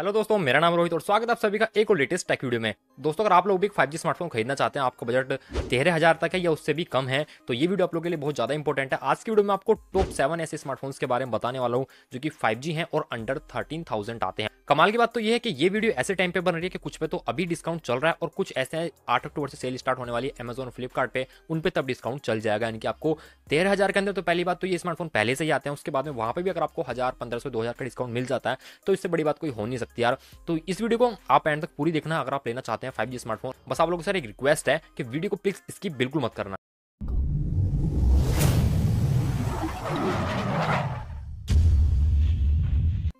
hello दोस्तों मेरा नाम रोहित और स्वागत है आप सभी का एक और लेटेस्ट टेक वीडियो में दोस्तों अगर आप लोग भी फाइव जी स्मार्टफोन खरीदना चाहते हैं आपका बजट तेरह हज़ार तक है या उससे भी कम है तो ये वीडियो आप लोग के लिए बहुत ज़्यादा इंपॉर्टेंट है आज की वीडियो में आपको टॉप सेवन ऐसे स्मार्टफोन्स के बारे में बताने वाला हूँ जो कि फाइव हैं और अंडर थर्टीन आते हैं कमाल की बात तो ये है कि ये वीडियो ऐसे टाइम पे बन रही है कि कुछ पे तो अभी डिस्काउंट चल रहा है और कुछ ऐसे आठ अक्टूबर से सेल स्टार्ट होने वाली है अमेजोन फ्लिपकार्ट पे उन पे तब डिस्काउंट चल जाएगा यानी कि आपको तेरह हज़ार के अंदर तो पहली बात तो ये स्मार्टफोन पहले से ही आते हैं उसके बाद में वहाँ पर भी अगर आपको हज़ार पंद्रह सौ दो हज़ार का डिस्काउंट मिल जाता है तो इससे बड़ी बात कोई हो नहीं सकती यार तो इस वीडियो को आप एंड तक पूरी देखना अगर आप लेना चाहते हैं फाइव स्मार्टफोन बस आप लोगों से एक रिक्वेस्ट है कि वीडियो को प्लीज इसकी बिल्कुल मत करना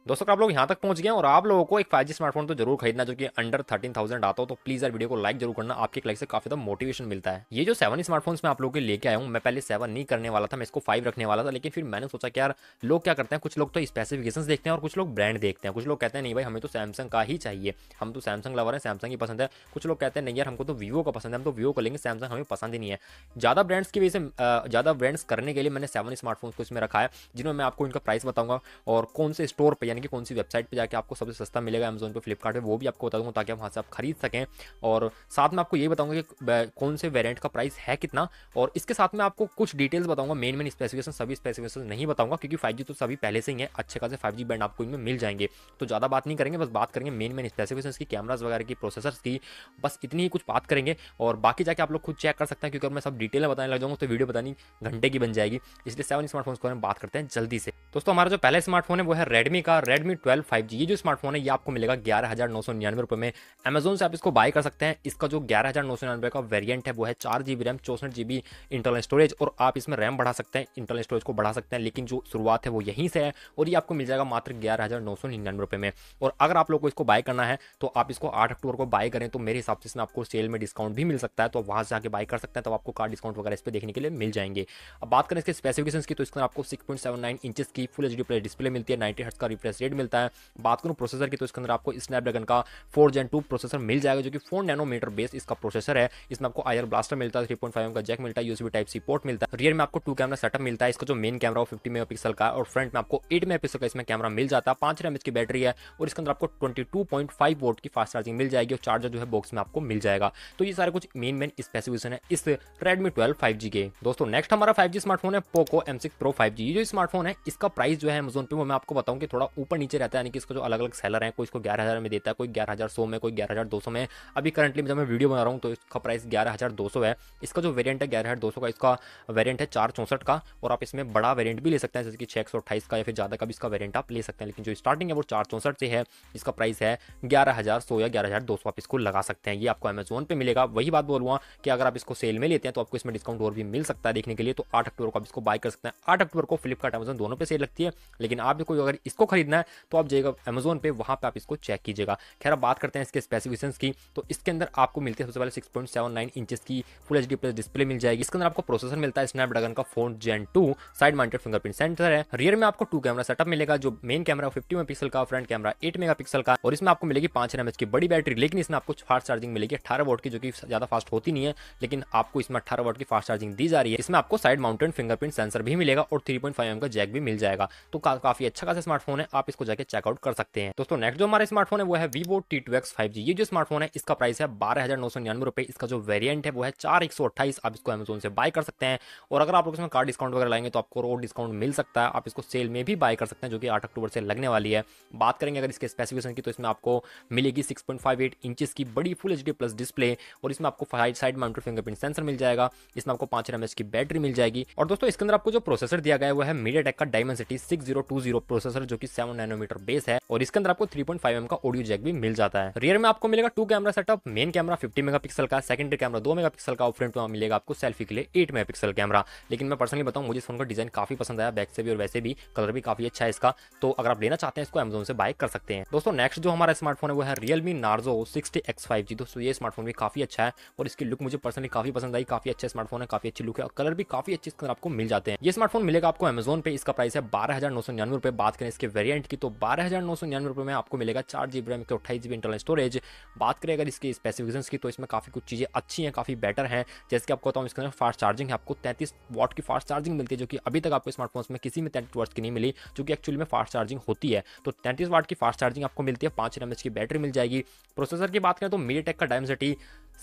दोस्तों तो आप लोग यहाँ तक पहुँच गए और आप लोगों को एक फाइव स्मार्टफोन तो जरूर खरीदना जो कि अंडर थर्टीन थाउजेंड आता हो तो प्लीज यार वीडियो को लाइक जरूर करना आपके लाइक से काफी ज्यादा मोटिवेशन मिलता है ये जो सेवन स्मार्टफोन मैं आप लोग के लेके आया हूँ मैं पहले सेवन नहीं करने वाला था मैं इसको फाइव रखने वाला था लेकिन फिर मैंने सोचा कि यार लोग क्या करते हैं कुछ लोग तो स्पेसिफिकेशन देखते हैं और कुछ लोग ब्रांड देखते हैं कुछ लोग कहते हैं नहीं भाई हमें तो सैमसंग का ही चाहिए हम तो सैमसंग लवर है सैमसंग ही पसंद है कुछ लोग कहते हैं नहीं यार हमको तो वीवो का पसंद है हम तो वीवो को लेंगे सैमसंग हमें पसंद ही नहीं है ज्यादा ब्रांड्स की वजह से ज्यादा ब्रांड्स करने के लिए मैंने सेवन स्मार्टफोन को इसमें रखा है जिन्होंने मैं आपको इनका प्राइस बताऊंगा और कौन से स्टोर पर यानी कि कौन सी वेबसाइट पर जाकर आपको सबसे सस्ता मिलेगा अमेजोन पर फ्लिपकार्ट वो भी आपको बता दूँगा ताकि आप वहाँ से आप खरीद सकें और साथ में आपको ये बताऊँगा कि कौन से वेरियंट का प्राइस है कितना और इसके साथ में आपको कुछ डिटेल्स बताऊँगा मेन मेन स्पेसिफिकेशन सभी स्पेसिफिकेशन नहीं बताऊँगा क्योंकि फाइव तो सभी पहले से ही है अच्छे खासे फाइव बैंड आपको इनमें मिल जाएंगे तो ज़्यादा बात नहीं करेंगे बस बात करेंगे मेन मेन स्पेसिफिकेशन की कैमराज वगैरह की प्रोसेसर्स की बस इतनी ही कुछ बात करेंगे और बाकी जाके आप लोग खुद चेक कर सकते हैं क्योंकि अगर मैं सब डिटेल में बताने लग जाऊंगा तो वीडियो बतानी घंटे की बन जाएगी इसलिए सेवन स्मार्टफोन्स के बारे में बात करते हैं जल्दी से दोस्तों हमारा जो पहला स्मार्टफोन है वो है रेडमी का रेडमी ट्वेल्व फाइव जी ये जो स्मार्टफोन है ये आपको मिलेगा ग्यारह हज़ार नौ सौ निन्यानवे रुपये में अमेजोन से आप इसको बाय कर सकते हैं इसका जो ग्यारह हज़ार नौ सौ निन्यानवे का वेरियंट है वो है चार जी बी रैम चौसठ जी बी इंटरनल स्टोरेज और आप इसमें रैम बढ़ा सकते हैं इंटरनल स्टोरेज को बढ़ा सकते हैं लेकिन जो शुरुआत है वो यहीं से है और ये आपको मिल जाएगा मात्र ग्यारह हज़ार नौ सौ निन्यानवे रुपये में और अगर आप लोग को इसको बाय करना है तो आप इसको आठ अक्टूबर को बाय करें तो मेरे हिसाब से इसमें आपको सेल में डिस्काउंट भी मिल सकता है तो वहाँ से जाकर बाय कर सकते हैं तो आपको कार डिस्काउंट वगैरह इस पर देखने के लिए मिल जाएंगे अब बात करें इसके स्पेसिफिकेशन की तो इसमें आपको six point seven nine inches की full H D plus display मिलती है नाइनटी हट का रिफ्रेश रेट मिलता है बात करूँ प्रोसेसर की तो इसके अंदर आपको स्नैपड्रैगन का फोर जेन टू प्रोसेसर मिल जाएगा जो कि फोर नैनोमीटर बेस इसका प्रोसेसर है इसमें आपको आयर ब्लास्टर मिलता है थ्री पॉइंट फाइव का जैक मिलता है यूसीबी टाइप सी पोर्ट मिलता है रियर में आपको टू कैमरा सेटअप मिलता है इसका जो मेन कैमरा वो फिफ्टी मेगा का और फ्रंट में आपको एट मेगा का इसमें कैमरा मिल जाता है पांच रैम की बैटरी है और इसके अंदर आपको twenty two point five watt की फास्ट चार्जिंग मिल जाएगी और चार्जर जो है बॉक्स में आपको मिल जाएगा तो ये सारे कुछ मेन मेन स्पेसिफिकेशन है इस रेडमी ट्वेल्व फाइव जी के दोस्तों नेक्स्ट हमारा फाइव जी स्मार्टफोन है Poco M six pro five G जो स्मार्टफोन है इसका प्राइस जो है अमेजोन पे वो मैं आपको बताऊँ कि थोड़ा ऊपर नीचे रहता है यानी कि इसका जो अलग अलग सेलर है कोई इसको ग्यारह हज़ार में देता है कोई ग्यारह हज़ार सौ में कोई ग्यारह हज़ार दो सौ में अभी करंटली जब मैं वीडियो बना रहा हूँ तो इसका प्राइस ग्यारह हज़ार दो सौ है इसका जो वेरियंट है ग्यारह हज़ार दो सौ का इसका वेरियंट है चार चौंसठ का और आप इसमें बड़ा वेरियंट भी ले सकते हैं जैसे कि छः सौ अट्ठाईस का या फिर ज़्यादा का भी इसका वेरियंट आप ले सकते हैं लेकिन जो स्टार्टिंग है वो चार चौंसठ से है इसका प्राइस है ग्यारह हज़ार सौ या ग्यारह हज़ार दो सौ आप इसको लगा सकते हैं ये आपको अमेजोन पर मिलेगा वही बात बोलूँगा कि अगर आप इसको सेल में लेते हैं तो आपको इसमें डिस्काउंट और भी मिल सकता है देखने के लिए तो आठ अक्टूबर को आप इसको बाय कर सकते हैं आठ अक्टूबर को फ्लिपकार्ट अमेजन दोनों पर सेल लगती है लेकिन आप कोई अगर इसको खरीदना है तो आप जाइएगा अमेजोन पे वहाँ पर आप इसको चेक कीजिएगा खैर अब बात करते हैं इसके स्पेसिफिकेशन की तो इसके अंदर आपको मिलती है सबसे पहले six point seven nine inches की फुल एच प्लस डिस्प्ले मिल जाएगी इसके अंदर आपको प्रोसेसर मिलता है स्नैपड्रैगन का four gen two side mounted fingerprint sensor है रियर में आपको टू कैमरा सेटअप मिलेगा जो मेन कैमरा फिफ्टी मेगा का फ्रंट कैमरा एट मेगा का और इसमें आपको मिलेगी पांच एम की बड़ी बैटरी लेकिन इसमें आपको फास्ट चार्जिंग मिलेगी अठारह वोट की जो कि ज्यादा फास्ट होती नहीं है लेकिन आपको इसमें अठारह वोट की फास्ट चार्जिंग दी जा रही है इसमें आपको साइड माउंटेड फिंगरप्रिंट सेंसर भी मिलेगा और थ्री पॉइंट फाइव एम का जैक भी मिल जाएगा तो का, काफी अच्छा खासा स्मार्टफोन है आप इसको जाकर चेकआउट कर सकते हैं दोस्तों नेक्स्ट जो हमारा स्मार्टफोन है वो है Vivo T two X five G ये जो स्मार्टफोन है इसका प्राइस है बारह हजार नौ सौ निन्यानवे रुपये इसका जो वेरियंट है वो है चार एक सौ अट्ठाईस आप इसको अमेजोन से बाय कर सकते हैं और अगर आप लोग इसमें कार डिस्काउंट वगैरह लाएंगे तो आपको और डिस्काउंट मिल सकता है आप इसको सेल में भी बाय कर सकते हैं जो कि आठ अक्टूबर से लगने वाली है बात करेंगे अगर इसके स्पेसिफिकेशन की तो इसमें आपको मिलेगी six point five eight inches की बड़ी full H D plus display और इसमें आपको five side mounted fingerprint sensor मिल जाएगा इसमें आपको पांच एम की बैटरी मिल जाएगी और दोस्तों इसके अंदर आपको जो प्रोसेसर दिया गया है वो है मीडिया का Dimensity six zero two zero processor जो कि 1.7 नैनोमीटर बेस है और इसके अंदर आपको 3.5 एम का ऑडियो जैक भी मिल जाता है रियर में आपको मिलेगा two camera setup main camera 50 megapixel का सेकेंडरी कैमरा 2 मेगापिक्सल का और फ्रंट में मिलेगा आपको सेल्फी के लिए 8 मेगापिक्सल कैमरा लेकिन मैं पर्सनली बताऊँ मुझे इस फोन का डिजाइन काफी पसंद आया बैक से भी और वैसे भी कलर भी काफी अच्छा है इसका तो अगर आप लेना चाहते हैं इसको अमेजोन से बाय कर सकते हैं दोस्तों नेक्स्ट जो हमारा स्मार्टफोन है वो है Realme Narzo sixty X five G दोस्तों ये स्मार्टफोन भी काफी अच्छा है और इसकी लुक मुझे पर्सनली काफी पसंद आई काफी अच्छा स्मार्टफोन है काफी अच्छी लुक है और कलर भी काफी अच्छे इसके अंदर आपको मिल जाते हैं ये स्मार्टफोन मिलेगा आपको अमेजोन पे इसका प्राइस है बारह हजार नौ सौ निन्यानवे रुपए बात करें इसके वेरियंट वेरिएंट की तो बारह हज़ार नौ सौ निन्यानवे रुपये में आपको मिलेगा चार जी बी रैम के अट्ठाईस जी बी इंटरनल स्टोरेज बात करें अगर इसकी स्पेसिफिकेशन की तो इसमें काफ़ी कुछ चीज़ें अच्छी हैं काफ़ी बेटर हैं जैसे कि आपको बताऊँ इसके अंदर फास्ट चार्जिंग है आपको तैंतीस वॉट की फास्ट चार्जिंग मिलती है जो कि अभी तक आपको स्मार्टफोन में किसी में तैंतीस वॉट की नहीं मिली जो कि एक्चुअली में फास्ट चार्जिंग होती है तो तैंतीस वाट की फास्ट चार्जिंग आपको मिलती है पांच एम की बैटरी मिल जाएगी प्रोसेसर की बात करें तो मीडिया का Dimensity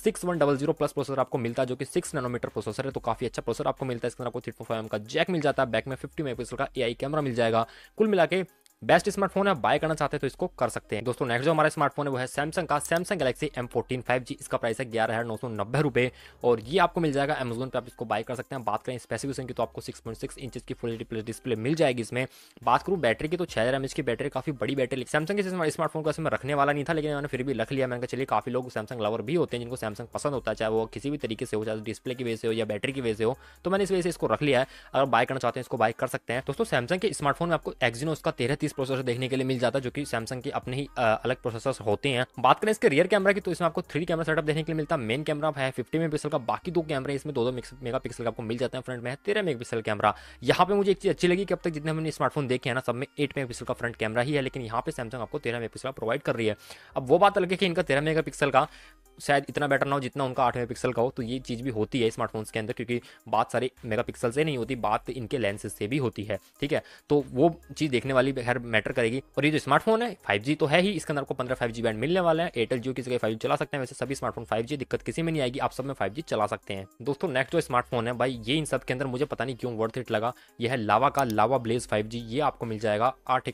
six one double zero plus processor आपको मिलता है जो कि सिक्स नैनोमीटर प्रोसेसर है तो काफी अच्छा प्रोसेसर आपको मिलता है इसके अंदर आपको थ्री फोर फाइव का जैक मिल जाता है बैक में फिफ्टी मेगापिक्सल का एआई कैमरा मिल जाएगा कुल मिला के बेस्ट स्मार्टफोन आप बाय करना चाहते हैं तो इसको कर सकते हैं दोस्तों नेक्स्ट जो हमारा स्मार्टफोन है वो है सैमसंग का Samsung Galaxy M fourteen five G इसका प्राइस है ग्यारह हज़ार नौ सौ नब्बे रुपए और ये आपको मिल जाएगा अमेजोन पर आप इसको बाय कर सकते हैं बात करें स्पेसिफिकेशन की तो आपको सिक्स पॉइंट सिक्स इंचज की फुल डिस्प्ले मिल जाएगी इसमें बात करूँ बैटरी की तो छह हज़ार की बैटरी काफ़ी बड़ी बैटरी सैमसंग के स्मार्टफोन को इसमें रखने वाला नहीं था लेकिन मैंने फिर भी रख लिया मैंने चलिए काफ़ी लोग सैमसंग लवर भी होते हैं जिनको सैमसंग पसंद होता है चाहे वो किसी भी तरीके से हो चाहे डिस्प्ले की वजह से हो या बैटरी की वजह से हो तो मैंने इस वजह से इसको रख लिया है अगर बाय करना चाहते हैं इसको बाय कर सकते हैं दोस्तों सैमसंग के स्मार्टफोन में आपको एक्जिनो उसका तेरह तीस प्रोसेसर देखने के लिए मिल जाता है जो कि सैमसंग के अपने ही अलग प्रोसेसर होते हैं बात करें इसके रियर कैमरा की तो इसमें आपको थ्री कैमरा सेटअप देखने के लिए मिलता है मेन कैमरा है फिफ्टी मेगा का बाकी दो कैमरे इसमें दो दो मेगा पिक्सल आपको मिल जाता है फ्रंट में है तेरह मेगा कैमरा यहाँ पे मुझे एक चीज अच्छी लगी कि अब तक जितने हमने स्मार्टफोन देखे हैं ना सब में एट मेगा का फ्रंट कैमरा ही है लेकिन यहाँ पे सैमसंग आपको तेरह मेगा प्रोवाइड कर रही है अब वो बात अलग है कि इनका तेरह मेगा का शायद इतना बेटर ना हो जितना उनका आठ पिक्सल का हो तो ये चीज़ भी होती है स्मार्टफोन्स के अंदर क्योंकि बात सारे पिक्सल से नहीं होती बात इनके लेंसेज से भी होती है ठीक है तो वो चीज़ देखने वाली खैर मैटर करेगी और ये जो स्मार्टफोन है फाइव तो है ही इसके अंदर आपको पंद्रह फाइव बैंड मिलने वाला है एयरटेल जियो किसी जगह फाइव चला सकते हैं वैसे सभी स्मार्टफोन फाइव दिक्कत किसी में नहीं आएगी आप सब में फाइव चला सकते हैं दोस्तों नेक्स्ट जो स्मार्टफोन है भाई ये इन सब के अंदर मुझे पता नहीं क्यों वर्थ इट लगा यह है लावा का लावा ब्लेज फाइव ये आपको मिल जाएगा आठ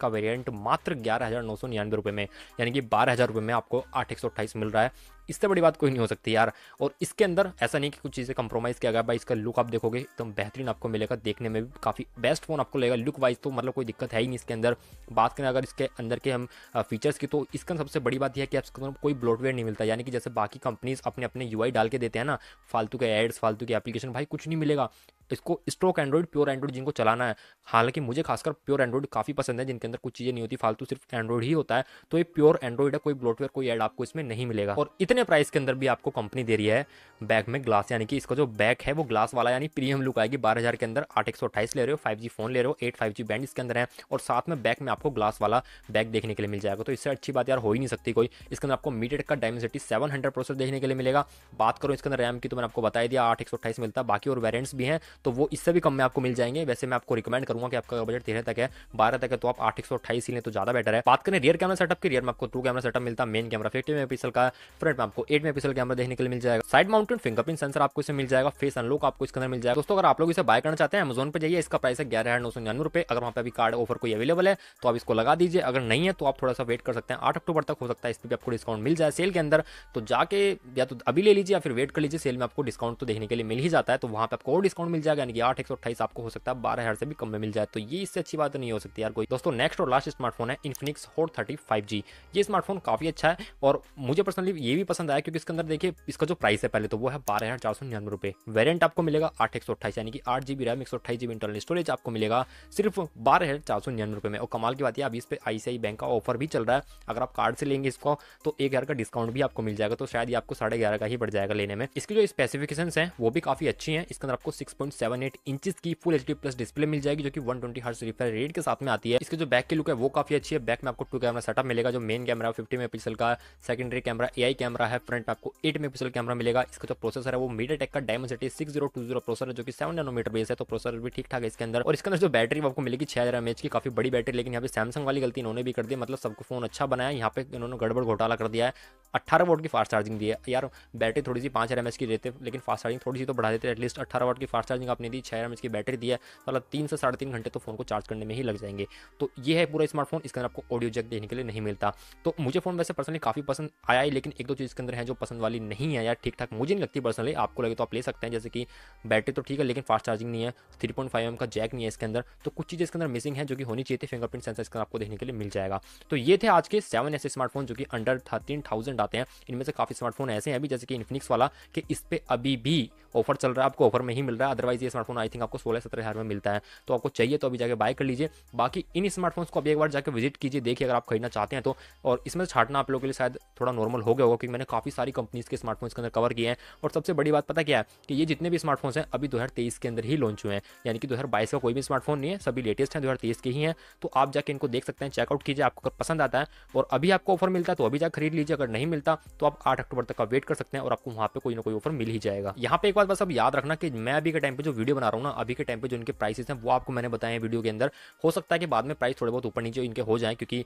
का वेरियंट मात्र ग्यारह हजार नौ सौ रुपए में यानी कि बारह हजार रुपए में आपको आठ मिल रहा है इससे बड़ी बात कोई नहीं हो सकती यार और इसके अंदर ऐसा नहीं कि कुछ चीज़ें कंप्रोमाइज़ किया गया भाई इसका लुक आप देखोगे एकदम तो बेहतरीन आपको मिलेगा देखने में भी काफ़ी बेस्ट फ़ोन आपको लगेगा लुक वाइज तो मतलब कोई दिक्कत है ही नहीं इसके अंदर बात करें अगर इसके अंदर के हम फीचर्स की तो इसका सबसे बड़ी बात यह है कि आपको मतलब कोई ब्लॉडवेयर नहीं मिलता यानी कि जैसे बाकी कंपनीज अपने अपने यू डाल के देते हैं ना फालतू के एड्स फालतू की एप्लीकेशन भाई कुछ नहीं मिलेगा इसको स्ट्रोक एंड्रॉइड प्योर एंड्रॉइड जिनको चलाना है हालांकि मुझे खासकर प्योर एंड्रॉइड काफ़ी पसंद है जिनके अंदर कुछ चीज़ें नहीं होती फालतू सिर्फ एंड्रॉइड ही होता है तो ये प्योर एंड्रॉइड है कोई ब्लोटवेयर कोई ऐड आपको इसमें नहीं मिलेगा और इतने प्राइस के अंदर भी आपको कंपनी दे रही है बैक में ग्लास यानी कि इसका जो बैक है वो ग्लास वाला यानी प्रीमियम लुक आएगी बारह हज़ार के अंदर आठ एक सौ अट्ठाईस ले रहे हो फाइव जी फोन ले रहे हो एट फाइव जी बैंड इसके अंदर है और साथ में बैक में आपको ग्लास वाला बैक देखने के लिए मिल जाएगा तो इससे अच्छी बात यार हो ही नहीं सकती कोई इसके अंदर आपको मीटेड का डायमेंसिटी सेवन हंड्रेड प्रोसेसर देखने के लिए मिलेगा बात करो इसके अंदर रैम की तो मैंने आपको बताया दिया आठ एक सौ अठाईस मिलता है बाकी और वेरियंट्स भी हैं तो वो इससे भी कम में आपको मिल जाएंगे वैसे मैं आपको रिकमेंड करूँगा कि आपका बजट तेरह तक है बारह तक है तो आप आठ एक सौ अट्ठाईस लें तो ज़्यादा बेटर है बात करें रियर कैमरा सेटअप की रियर में आपको टू कैमरा सेटअप मिलता है मेन कैमरा फिफ्टी मेगा का फ्रंट में आपको एट मेगा कैमरा देखने के लिए मिल जाएगा साइड माउंटेन फिंगरप्रिंट सेंसर आपको इसे मिल जाएगा फेस अनलॉक आपको इसके अंदर मिल जाएगा दोस्तों अगर आप लोग इसे बाय करना चाहते हैं अमेजोन पर जाइए इसका प्राइस है ग्यारह हज़ार नौ सौ निन्यानवे रुपये अगर वहाँ पर अभी कार्ड ऑफर कोई अवेलेबल है तो आप इसको लगा दीजिए अगर नहीं है तो आप थोड़ा सा वेट कर सकते हैं आठ अक्टूबर तक हो सकता है इस पर भी आपको डिस्काउंट मिल जाए सेल के अंदर तो जाके या तो अभी ले लीजिए या फिर वेट कर लीजिए सेल में आपको डिस्काउंट तो देखने के लिए मिल ही जाता है तो वहाँ पर आपको और डिस्काउंट मिल जाएगा यानी कि आठ एक सौ अट्ठाईस आपको हो सकता है बारह हजार से भी कम में मिल जाए तो ये इससे अच्छी बात नहीं हो सकती यार कोई दोस्तों नेक्स्ट और लास्ट स्मार्टफोन है Infinix hot thirty five G ये स्मार्टफोन काफी अच्छा है और मुझे पर्सनली ये भी पसंद आया क्योंकि इसके अंदर देखिए इसका जो प्राइस है पहले तो वो है बारह हजार चार सौ निन्यानवे रुपए वेरियंट आपको मिलेगा आठ एक सौ अट्ठाईस यानी कि आठ जीबी रैम एक सौ अट्ठाईस जीबी इंटरनल स्टोरेज आपको मिलेगा सिर्फ बारह हजार चार सौ निन्यानवे रुपए में और कमाल की बात है अभी इस पर आई बैंक का ऑफर भी चल रहा है अगर आप कार्ड से लेंगे इसको तो एक हजार का डिस्काउंट भी आपको मिल जाएगा तो शायद ये आपको साढ़े ग्यारह का ही पड़ जाएगा लेने में इसकी जो स्पेसिफिकेशन है वो भी काफी अच्छी है इसके अंदर आपको सिक्स पॉइंट सेवन एट की फुल एच प्लस डिस्प्ले मिल जाएगी जो कि one twenty hertz refresh rate के साथ में आती है इसके जो बैक की लुक है वो काफी अच्छी है बैक में आपको टू कैमरा सेटअप मिलेगा जो मेन कैमरा फिफ्टी मेगा का सेकेंडरी कैमरा ए कैमरा है फ्रंट में आपको एट मेगा कैमरा मिलेगा इसका जो प्रोसेसर है वो मीडिया टेक का Dimensity six zero two zero जो कि सेवन नैनोमीटर बेस है तो प्रोसेसर भी ठीक ठाक है इसके अंदर और इसके अंदर जो बैटरी आपको मिलेगी छह हजार की काफी बड़ी बैटरी लेकिन यहाँ पे सैमसंग वाली गलती इन्होंने भी कर दी मतलब सबको फोन अच्छा बनाया यहाँ पे इन्होंने गड़बड़ घोटाला कर दिया है अठारह वोट की फास्ट चार्जिंग दी है यार बैटरी थोड़ी सी पाँच हजार की देते लेकिन फास्ट चार्जिंग थोड़ी सी तो बढ़ा देते एटलीस्ट अठारह वोट की फास्ट चार्जिंग चार्जिंग आपने दी छः एम की बैटरी दी है मतलब तीन से साढ़े तीन घंटे तो फ़ोन को चार्ज करने में ही लग जाएंगे तो ये है पूरा स्मार्टफोन इसके अंदर आपको ऑडियो जैक देने के लिए नहीं मिलता तो मुझे फ़ोन वैसे पर्सनली काफ़ी पसंद आया है लेकिन एक दो चीज़ के अंदर है जो पसंद वाली नहीं है यार ठीक ठाक मुझे नहीं लगती पर्सनली आपको लगे तो आप ले सकते हैं जैसे कि बैटरी तो ठीक है लेकिन फास्ट चार्जिंग नहीं है थ्री पॉइंट फाइव एम का जैक नहीं है इसके अंदर तो कुछ चीज़ें इसके अंदर मिसिंग है जो कि होनी चाहिए थी फिंगरप्रिंट सेंसर इसके आपको देखने के लिए मिल जाएगा तो ये थे आज के सेवन ऐसे स्मार्टफोन जो कि अंडर थर्टीन थाउजेंड आते हैं इनमें से काफ़ी स्मार्टफोन ऐसे हैं अभी जैसे कि इन्फिनिक्स वाला कि इस पर अभी भी ऑफर चल रहा है आपको ऑफर में ही मिल रहा है अदरवाइज वाइज ये स्मार्टफोन आई थिंक आपको सोलह सत्रह हज़ार में मिलता है तो आपको चाहिए तो अभी जाकर बाय कर लीजिए बाकी इन स्मार्टफोन्स को अभी एक बार जाकर विजिट कीजिए देखिए अगर आप खरीदना चाहते हैं तो और इसमें छाटना आप लोगों के लिए शायद थोड़ा नॉर्मल हो गया होगा क्योंकि मैंने काफ़ी सारी कंपनीज़ के स्मार्टफोन्स के अंदर कवर किए हैं और सबसे बड़ी बात पता क्या है कि ये जितने भी स्मार्टफोन्स हैं अभी दो के अंदर ही लॉन्च हुए हैं यानी कि दो का कोई भी स्मार्टफोन नहीं है सभी लेटेस्ट हैं दो के ही हैं तो आप जाकर इनको देख सकते हैं चेकआउट कीजिए आपको अगर पसंद आता है और अभी आपको ऑफर मिलता है तो अभी जाकर खरीद लीजिए अगर नहीं मिलता तो आप आठ अक्टूबर तक का वेट कर सकते हैं और आपको वहाँ पर कोई ना कोई ऑफर मिल ही जाएगा यहाँ पे एक बात बस अब याद रखना कि मैं अभी के टाइम पर जो वीडियो बना रहा हूँ ना अभी के टाइम पर जो इनके प्राइसेस हैं वो आपको मैंने बताए हैं वीडियो के अंदर हो सकता है कि बाद में प्राइस थोड़े बहुत ऊपर नीचे इनके हो जाए क्योंकि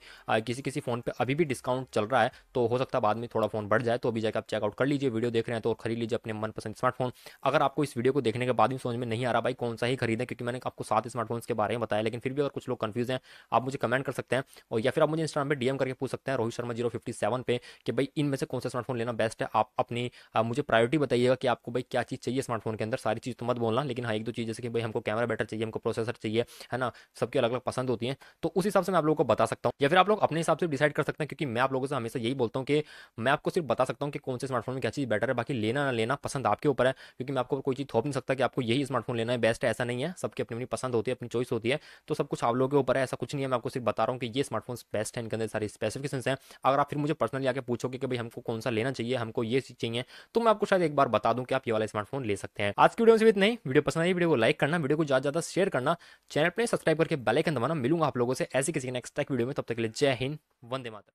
किसी किसी फोन पर अभी भी डिस्काउंट चल रहा है तो हो सकता है बाद में थोड़ा फोन बढ़ जाए तो अभी जाकर आप चेकआउट कर लीजिए वीडियो देख रहे हैं तो खरीद लीजिए अपने मनपसंद स्मार्टफोन अगर आपको इस वीडियो को देखने के बाद भी समझ में नहीं आ रहा भाई कौन सा ही खरीदें क्योंकि मैंने आपको सात स्मार्टफोन के बारे में बताया लेकिन फिर भी अगर कुछ लोग कंफ्यूज हैं आप मुझे कमेंट कर सकते हैं और या फिर आप मुझे इंस्टाग्राम पर डीएम करके पूछ सकते हैं Rohit Sharma zero fifty seven पे कि भाई इनमें से कौन सा स्मार्टफोन लेना बेस्ट है आप अपनी मुझे प्रायोरिटी बताइएगा कि आपको भाई क्या चीज़ चाहिए स्मार्टफोन के अंदर सारी चीज़ तो मत बोलना बोला लेकिन हाँ एक दो चीज़ जैसे कि भाई हमको कैमरा बेटर चाहिए हमको प्रोसेसर चाहिए है ना सबके अलग अलग पसंद होती है तो उस हिसाब से मैं आप लोगों को बता सकता हूँ या फिर आप लोग अपने हिसाब से डिसाइड कर सकते हैं क्योंकि मैं आप लोगों से हमेशा यही बोलता हूँ कि मैं आपको सिर्फ बता सकता हूँ कि कौन से स्मार्टफोन में क्या चीज़ बेटर है बाकी लेना ना लेना पसंद आपके ऊपर है क्योंकि मैं आपको कोई चीज़ थोप नहीं सकता कि आपको यही स्मार्टफोन लेना है बेस्ट ऐसा नहीं है सबकी अपनी अपनी पसंद होती है अपनी चॉइस होती है तो सब कुछ आप लोगों के ऊपर है ऐसा कुछ नहीं है मैं आपको सिर्फ बता रहा हूँ कि ये स्मार्टफोन बेस्ट है इनके अंदर सारी स्पेसिफिकेशन है अगर आप फिर मुझे पर्सनली आके पूछोगे कि भाई हमको कौन सा लेना चाहिए हमको ये चीज चाहिए तो मैं आपको शायद एक बार बता दूँ कि आप ये वाला स्मार्टफोन ले सकते हैं आज की वीडियो में इतना ही वीडियो पसंद आई वीडियो को लाइक करना वीडियो को ज़्यादा ज़्यादा शेयर करना चैनल पर सब्सक्राइब करके बेलाइकन दबाना मिलूंगा आप लोगों से ऐसे किसी नेक्स्ट तक वीडियो में तब तक के लिए जय हिंद वंदे मातरम